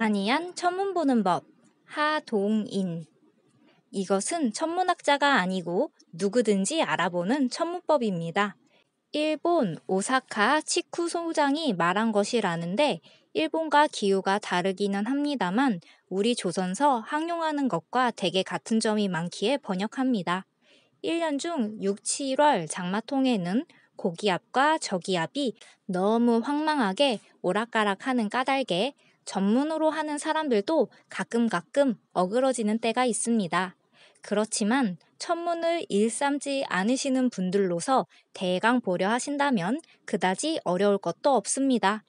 한니안 천문 보는 법 하동인 이것은 천문학자가 아니고 누구든지 알아보는 천문법입니다. 일본 오사카 치쿠 소장이 말한 것이라는데 일본과 기후가 다르기는 합니다만 우리 조선서 항용하는 것과 되게 같은 점이 많기에 번역합니다. 1년 중 6, 7월 장마통에는 고기압과 저기압이 너무 황망하게 오락가락하는 까닭에 전문으로 하는 사람들도 가끔 가끔 어그러지는 때가 있습니다. 그렇지만 천문을 일삼지 않으시는 분들로서 대강 보려 하신다면 그다지 어려울 것도 없습니다.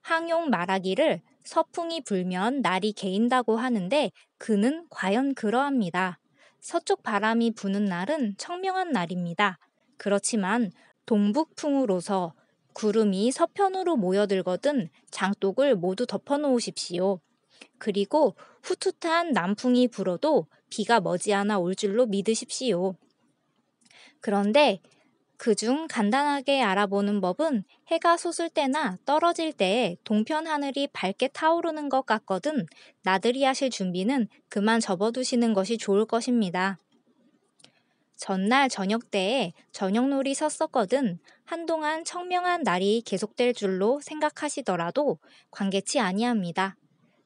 항용 말하기를 서풍이 불면 날이 개인다고 하는데 그는 과연 그러합니다. 서쪽 바람이 부는 날은 청명한 날입니다. 그렇지만 동북풍으로서 구름이 서편으로 모여들거든 장독을 모두 덮어놓으십시오. 그리고 후투탄 남풍이 불어도 비가 머지않아 올 줄로 믿으십시오. 그런데 그 중 간단하게 알아보는 법은 해가 솟을 때나 떨어질 때에 동편 하늘이 밝게 타오르는 것 같거든 나들이 하실 준비는 그만 접어두시는 것이 좋을 것입니다. 전날 저녁 때에 저녁놀이 섰었거든 한동안 청명한 날이 계속될 줄로 생각하시더라도 관계치 아니합니다.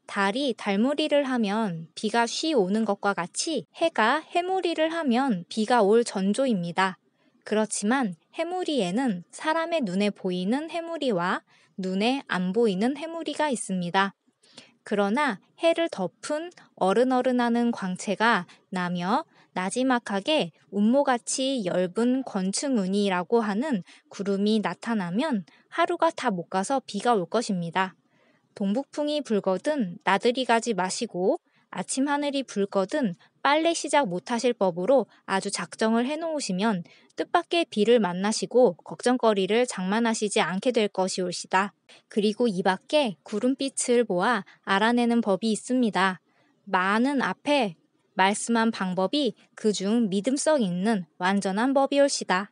달이 달무리를 하면 비가 쉬 오는 것과 같이 해가 해무리를 하면 비가 올 전조입니다. 그렇지만 해무리에는 사람의 눈에 보이는 해무리와 눈에 안 보이는 해무리가 있습니다. 그러나 해를 덮은 어른어른하는 광채가 나며 나지막하게 운모같이 엷은 권충운이라고 하는 구름이 나타나면 하루가 다 못 가서 비가 올 것입니다. 동북풍이 불거든 나들이 가지 마시고 아침 하늘이 불거든 빨래 시작 못하실 법으로 아주 작정을 해놓으시면 뜻밖의 비를 만나시고 걱정거리를 장만하시지 않게 될 것이올시다. 그리고 이 밖에 구름빛을 보아 알아내는 법이 있습니다. 많은 앞에 말씀한 방법이 그중 믿음성 있는 완전한 법이올시다.